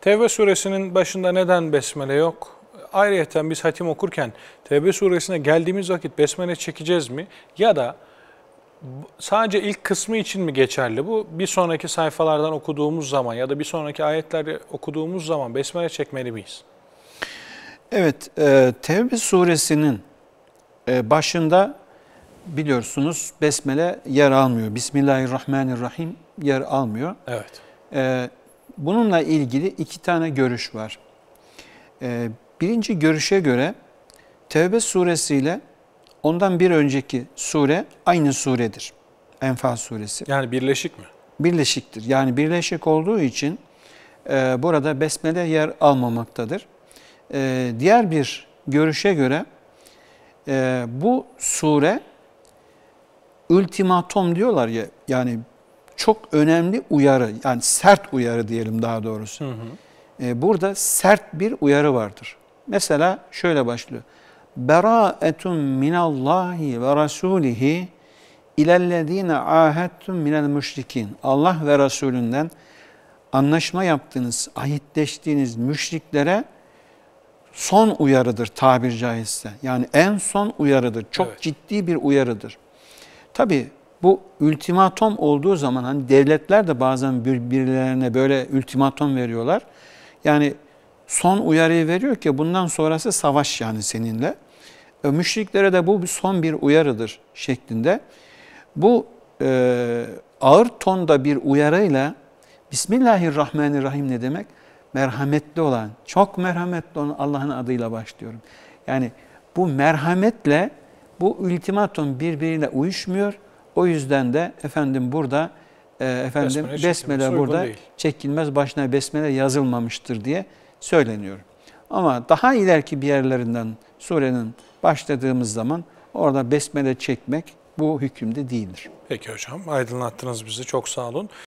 Tevbe suresinin başında neden besmele yok? Ayrıyeten biz hatim okurken Tevbe suresine geldiğimiz vakit besmele çekeceğiz mi? Ya da sadece ilk kısmı için mi geçerli bu? Bir sonraki sayfalardan okuduğumuz zaman ya da bir sonraki ayetleri okuduğumuz zaman besmele çekmeli miyiz? Evet, e, Tevbe suresinin e, başında biliyorsunuz besmele yer almıyor. Bismillahirrahmanirrahim yer almıyor. Evet. E, bununla ilgili iki tane görüş var. Ee, birinci görüşe göre Tevbe suresiyle ondan bir önceki sure aynı suredir. Enfal suresi. Yani birleşik mi? Birleşiktir. Yani birleşik olduğu için e, burada besmele yer almamaktadır. E, diğer bir görüşe göre e, bu sure ultimatom diyorlar ya yani çok önemli uyarı yani sert uyarı diyelim daha doğrusu. Hı hı. E, burada sert bir uyarı vardır. Mesela şöyle başlıyor. Beraetun minallahi ve rasulihi ilellezine ahadtum minel müşrikin. Allah ve Resulünden anlaşma yaptığınız, ahitleştiğiniz müşriklere son uyarıdır tabir caizse. Yani en son uyarıdır. Çok evet. ciddi bir uyarıdır. Tabi bu ultimatom olduğu zaman hani devletler de bazen birbirlerine böyle ultimatom veriyorlar. Yani son uyarıyı veriyor ki bundan sonrası savaş yani seninle. E, müşriklere de bu son bir uyarıdır şeklinde. Bu e, ağır tonda bir uyarıyla Bismillahirrahmanirrahim ne demek? Merhametli olan, çok merhametli olan Allah'ın adıyla başlıyorum. Yani bu merhametle bu ultimatum birbiriyle uyuşmuyor o yüzden de efendim burada e, efendim besmele, besmele burada çekilmez başına besmele yazılmamıştır diye söyleniyor. Ama daha ileriki bir yerlerinden surenin başladığımız zaman orada besmele çekmek bu hükümde değildir. Peki hocam aydınlattınız bizi çok sağ olun.